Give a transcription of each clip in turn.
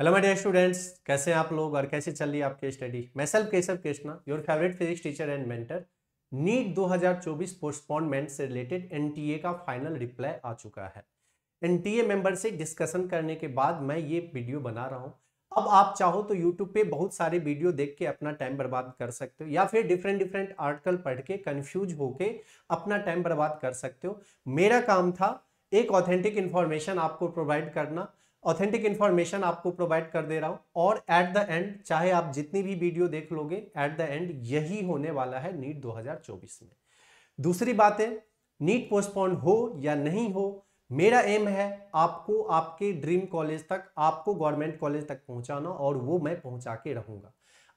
hello my dear students कैसे हैं आप लोग और कैसे चल रही है आपकी study myself Keshav Krishna your favourite physics teacher and mentor NEET 2024 postponement से रिलेटेड एनटीए का फाइनल रिप्लाई आ चुका है एनटीए मेंबर से डिस्कशन करने के बाद मैं ये वीडियो बना रहा हूँ अब आप चाहो तो यूट्यूब पे बहुत सारे वीडियो देख के अपना टाइम बर्बाद कर सकते हो या फिर डिफरेंट डिफरेंट आर्टिकल पढ़ के कन्फ्यूज होके अपना टाइम बर्बाद कर सकते हो मेरा काम था एक ऑथेंटिक इन्फॉर्मेशन आपको प्रोवाइड करना ऑथेंटिक इन्फॉर्मेशन आपको प्रोवाइड कर दे रहा हूँ और एट द एंड चाहे आप जितनी भी वीडियो देख लोगे एट द एंड यही होने वाला है नीट 2024 में दूसरी बात है नीट पोस्टपोन हो या नहीं हो मेरा एम है आपको आपके ड्रीम कॉलेज तक आपको गवर्नमेंट कॉलेज तक पहुंचाना और वो मैं पहुंचा के रहूंगा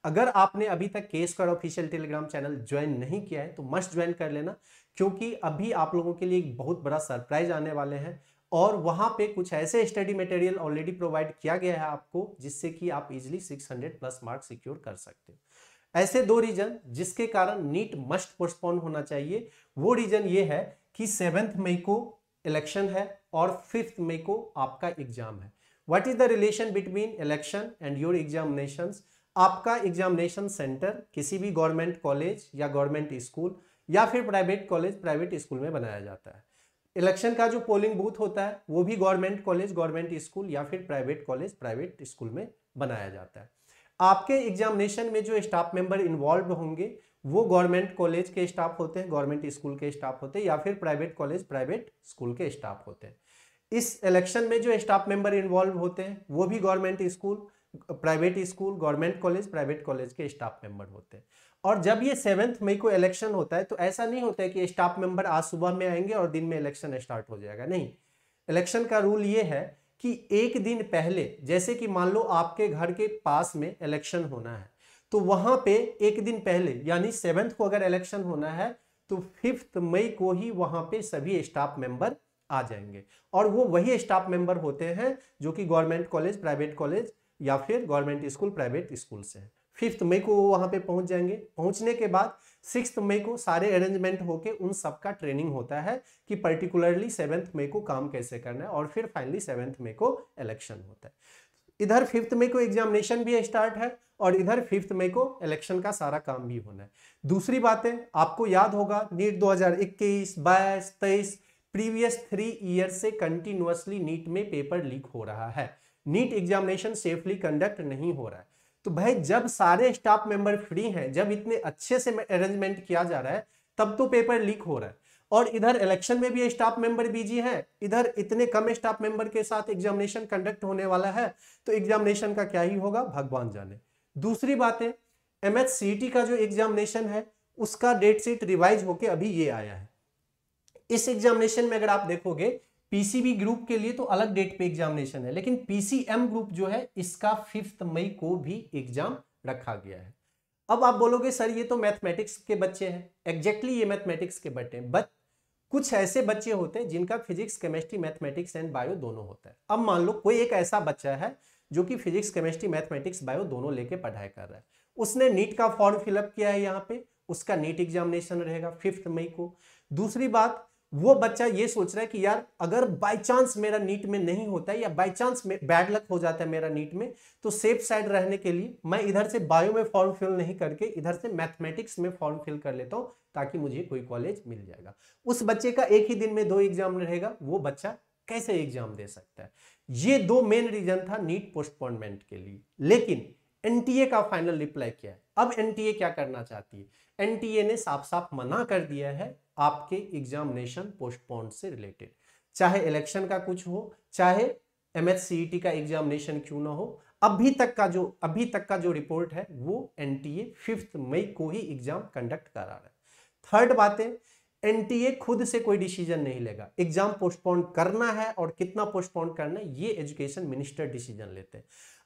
अगर आपने अभी तक केस कर ऑफिशियल टेलीग्राम चैनल ज्वाइन नहीं किया है तो मस्ट ज्वाइन कर लेना क्योंकि अभी आप लोगों के लिए एक बहुत बड़ा सरप्राइज आने वाले हैं और वहाँ पे कुछ ऐसे स्टडी मटेरियल ऑलरेडी प्रोवाइड किया गया है आपको जिससे कि आप इजिली 600 प्लस मार्क्स सिक्योर कर सकते हो ऐसे दो रीजन जिसके कारण नीट मस्ट पोस्टपोन होना चाहिए वो रीजन ये है कि सेवेंथ मई को इलेक्शन है और फिफ्थ मई को आपका एग्जाम है what is the relation between election and your examination आपका एग्जामिनेशन सेंटर किसी भी गवर्नमेंट कॉलेज या गवर्नमेंट स्कूल या फिर प्राइवेट कॉलेज प्राइवेट स्कूल में बनाया जाता है इलेक्शन का जो पोलिंग बूथ होता है वो भी गवर्नमेंट कॉलेज गवर्नमेंट स्कूल या फिर प्राइवेट कॉलेज प्राइवेट स्कूल में बनाया जाता है आपके एग्जामिनेशन में जो स्टाफ मेंबर इन्वॉल्व होंगे वो गवर्नमेंट कॉलेज के स्टाफ होते हैं गवर्नमेंट स्कूल के स्टाफ होते हैं या फिर प्राइवेट कॉलेज प्राइवेट स्कूल के स्टाफ होते हैं इस इलेक्शन में जो स्टाफ मेंबर इन्वॉल्व होते हैं वो भी government school private school government college private college के स्टाफ मेंबर होते हैं और जब ये सेवन्थ मई को इलेक्शन होता है तो ऐसा नहीं होता है कि स्टाफ मेंबर आज सुबह में आएंगे और दिन में इलेक्शन स्टार्ट हो जाएगा नहीं इलेक्शन का रूल ये है कि एक दिन पहले जैसे कि मान लो आपके घर के पास में इलेक्शन होना है तो वहां पे एक दिन पहले यानी सेवन्थ को अगर इलेक्शन होना है तो फिफ्थ मई को ही वहां पे सभी स्टाफ मेंबर आ जाएंगे और वो वही स्टाफ मेंबर होते हैं जो कि गवर्नमेंट कॉलेज प्राइवेट कॉलेज या फिर गवर्नमेंट स्कूल प्राइवेट स्कूल से फिफ्थ मई को वो वहाँ पे पहुँच जाएंगे पहुँचने के बाद सिक्स मई को सारे अरेंजमेंट होके उन सब का ट्रेनिंग होता है कि पर्टिकुलरली सेवन्थ मई को काम कैसे करना है और फिर फाइनली सेवन्थ मई को इलेक्शन होता है इधर फिफ्थ मई को एग्जामिनेशन भी स्टार्ट है और इधर फिफ्थ मई को इलेक्शन का सारा काम भी होना है दूसरी बातें आपको याद होगा नीट 2021, हजार 23 प्रीवियस थ्री ईयर से कंटिन्यूसली नीट में पेपर लीक हो रहा है नीट एग्जामिनेशन सेफली कंडक्ट नहीं हो रहा है तो भाई जब सारे स्टाफ मेंबर फ्री हैं जब इतने अच्छे से अरेंजमेंट किया जा रहा है तब तो पेपर लीक हो रहा है और इधर इलेक्शन में भी स्टाफ मेंबर बिजी हैं इधर इतने कम स्टाफ मेंबर के साथ एग्जामिनेशन कंडक्ट होने वाला है तो एग्जामिनेशन का क्या ही होगा भगवान जाने दूसरी बात है एम का जो एग्जामिनेशन है उसका डेट शीट रिवाइज होके अभी ये आया है इस एग्जामिनेशन में अगर आप देखोगे पीसीबी ग्रुप के लिए तो अलग डेट पे एग्जामिनेशन है लेकिन पीसीएम ग्रुप जो है इसका फिफ्थ मई को भी एग्जाम रखा गया है अब आप बोलोगे सर ये तो मैथमेटिक्स के बच्चे हैं एग्जैक्टली exactly ये मैथमेटिक्स के बच्चे हैं बट कुछ ऐसे बच्चे होते हैं जिनका physics chemistry mathematics and bio दोनों होता है अब मान लो कोई एक ऐसा बच्चा है जो कि फिजिक्स केमिस्ट्री मैथमेटिक्स बायो दोनों लेके पढ़ाई कर रहा है उसने नीट का फॉर्म फिलअप किया है यहाँ पे उसका नीट एग्जामिनेशन रहेगा फिफ्थ मई को दूसरी बात वो बच्चा ये सोच रहा है कि यार अगर बाय चांस मेरा नीट में नहीं होता है या बाय चांस बैड लक हो जाता है मेरा नीट में तो सेफ साइड रहने के लिए मैं इधर से बायो में फॉर्म फिल नहीं करके इधर से मैथमेटिक्स में फॉर्म फिल कर लेता हूं ताकि मुझे कोई कॉलेज मिल जाएगा उस बच्चे का एक ही दिन में दो एग्जाम रहेगा वो बच्चा कैसे एग्जाम दे सकता है ये दो मेन रीजन था नीट पोस्टपोनमेंट के लिए लेकिन एनटीए का फाइनल रिप्लाई किया है अब एनटीए क्या करना चाहती है एनटीए ने साफ साफ मना कर दिया है आपके एग्जामिनेशन पोस्टपोन से रिलेटेड चाहे इलेक्शन का कुछ हो चाहे एमएचसीईटी e का एग्जामिनेशन क्यों ना हो अभी तक का जो अभी तक का जो रिपोर्ट है वो एनटीए फिफ्थ मई को ही एग्जाम कंडक्ट करा रहा है थर्ड बातें एनटीए खुद से कोई डिसीजन नहीं लेगा एग्जाम पोस्टपोन करना है और कितना पोस्टपोन करना है ये एजुकेशन मिनिस्टर डिसीजन लेते हैं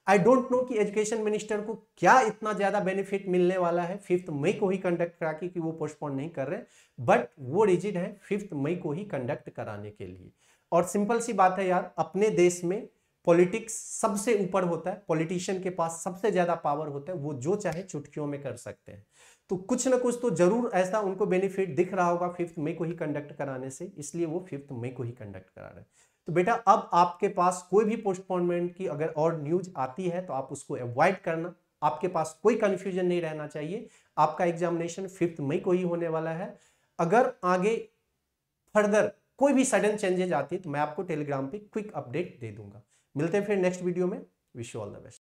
आई डोंट नो कि एजुकेशन मिनिस्टर को क्या इतना ज्यादा बेनिफिट मिलने वाला है फिफ्थ मई को ही कंडक्ट करा के कि वो पोस्टपोन नहीं कर रहे बट वो रिजिड है फिफ्थ मई को ही कंडक्ट कराने के लिए और सिंपल सी बात है यार अपने देश में पॉलिटिक्स सबसे ऊपर होता है पॉलिटिशियन के पास सबसे ज्यादा पावर होता है वो जो चाहे चुटकियों में कर सकते हैं तो कुछ ना कुछ तो जरूर ऐसा उनको बेनिफिट दिख रहा होगा फिफ्थ मई को ही कंडक्ट कराने से इसलिए वो फिफ्थ मई को ही कंडक्ट करा रहे हैं तो बेटा अब आपके पास कोई भी पोस्टपोनमेंट की अगर और न्यूज आती है तो आप उसको अवॉइड करना आपके पास कोई कंफ्यूजन नहीं रहना चाहिए आपका एग्जामिनेशन फिफ्थ मई को ही होने वाला है अगर आगे फर्दर कोई भी सडन चेंजेज आती है तो मैं आपको टेलीग्राम पे क्विक अपडेट दे दूंगा मिलते हैं फिर नेक्स्ट वीडियो में wish you all the best